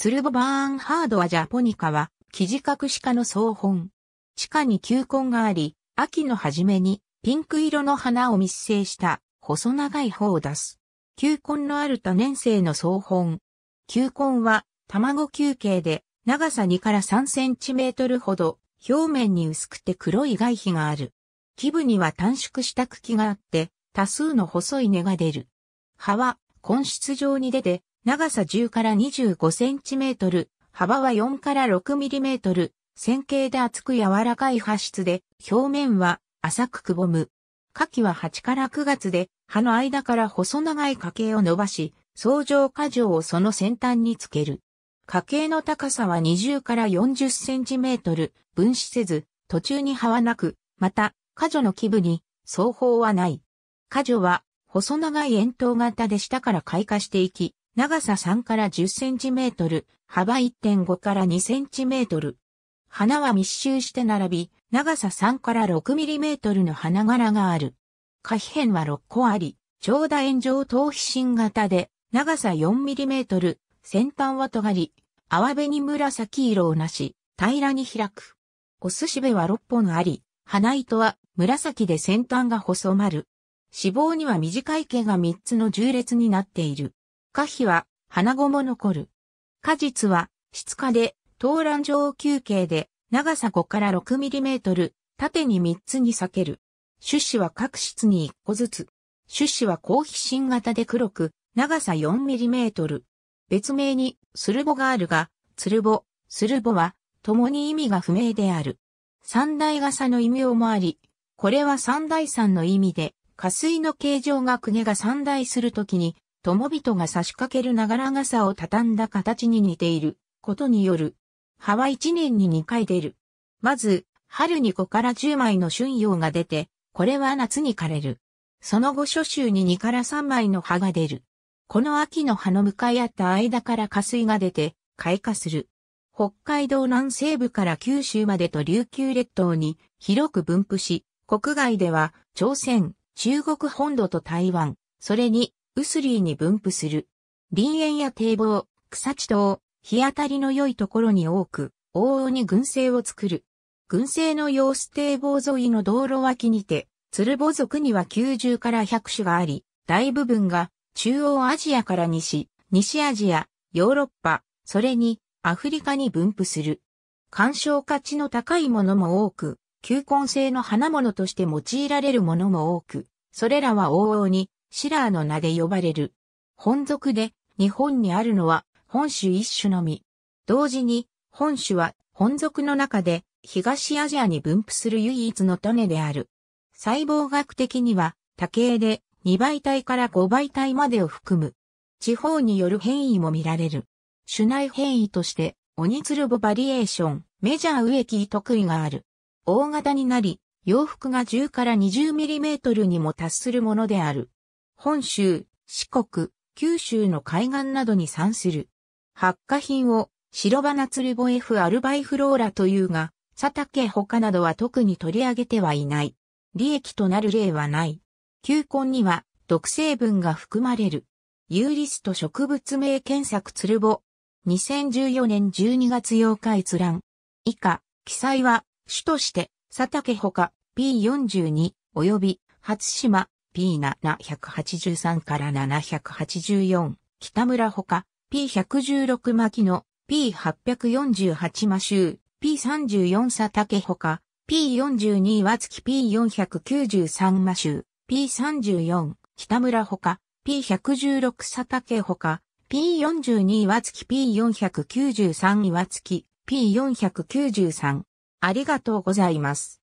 ツルボバーンハードはジャポニカは、キジ隠し科の総本。地下に球根があり、秋の初めにピンク色の花を密生した細長い方を出す。球根のある多年生の総本。球根は卵球形で長さ2から3センチメートルほど表面に薄くて黒い外皮がある。基部には短縮した茎があって多数の細い根が出る。葉は根室状に出て長さ10から25センチメートル、幅は4から6ミリメートル、線形で厚く柔らかい葉質で、表面は浅くくぼむ。夏季は8から9月で、葉の間から細長い花茎を伸ばし、相乗花状をその先端につける。花茎の高さは20から40センチメートル、分子せず、途中に葉はなく、また、花樹の基部に、双方はない。花樹は、細長い円筒型で下から開花していき、長さ3から10センチメートル、幅1.5から2センチメートル。花は密集して並び、長さ3から6ミリメートルの花柄がある。花皮片は6個あり、長楕円状頭皮芯型で、長さ4ミリメートル、先端は尖り、泡紅紫色をなし、平らに開く。お寿司べは6本あり、花糸は紫で先端が細まる。脂肪には短い毛が3つの重列になっている。花皮は、花語も残る。果実は、質化で、東蘭状球形で、長さ5から6ミリメートル、縦に3つに裂ける。種子は各質に1個ずつ。種子は高皮芯型で黒く、長さ4ミリメートル。別名に、スルボがあるが、ツルボ、スルボは、共に意味が不明である。三大傘の異名もあり、これは三大山の意味で、下水の形状が国が三大するときに、友人が差し掛ける長がさ傘を畳んだ形に似ていることによる。葉は1年に2回出る。まず、春に5から10枚の春葉が出て、これは夏に枯れる。その後初秋に2から3枚の葉が出る。この秋の葉の向かい合った間から下水が出て、開花する。北海道南西部から九州までと琉球列島に広く分布し、国外では朝鮮、中国本土と台湾、それにウスリーに分布する。林園や堤防、草地等、日当たりの良いところに多く、往々に群生を作る。群生の様子堤防沿いの道路脇にて、鶴母族には90から100種があり、大部分が中央アジアから西、西アジア、ヨーロッパ、それにアフリカに分布する。干渉価値の高いものも多く、球根性の花物として用いられるものも多く、それらは往々にシラーの名で呼ばれる。本属で日本にあるのは本種一種のみ。同時に本種は本属の中で東アジアに分布する唯一の種である。細胞学的には多形で2倍体から5倍体までを含む。地方による変異も見られる。種内変異としてオニツルボバリエーション、メジャー植木得意がある。大型になり、洋服が10から2 0トルにも達するものである。本州、四国、九州の海岸などに産する。発火品を白花鶴ルボエフアルバイフローラというが、佐竹他などは特に取り上げてはいない。利益となる例はない。球根には毒成分が含まれる。ユーリスト植物名検索鶴母。2014年12月8日閲覧。以下、記載は、主として、佐竹他 P42 及び、初島、P783 から784、北村ほか、P116 牧野、P848 マシュー P34 佐竹ほか、P42 和月 P493 マシュー P34 北村ほか、P116 佐竹ほか、P42 和月 P493 和月 P493。ありがとうございます。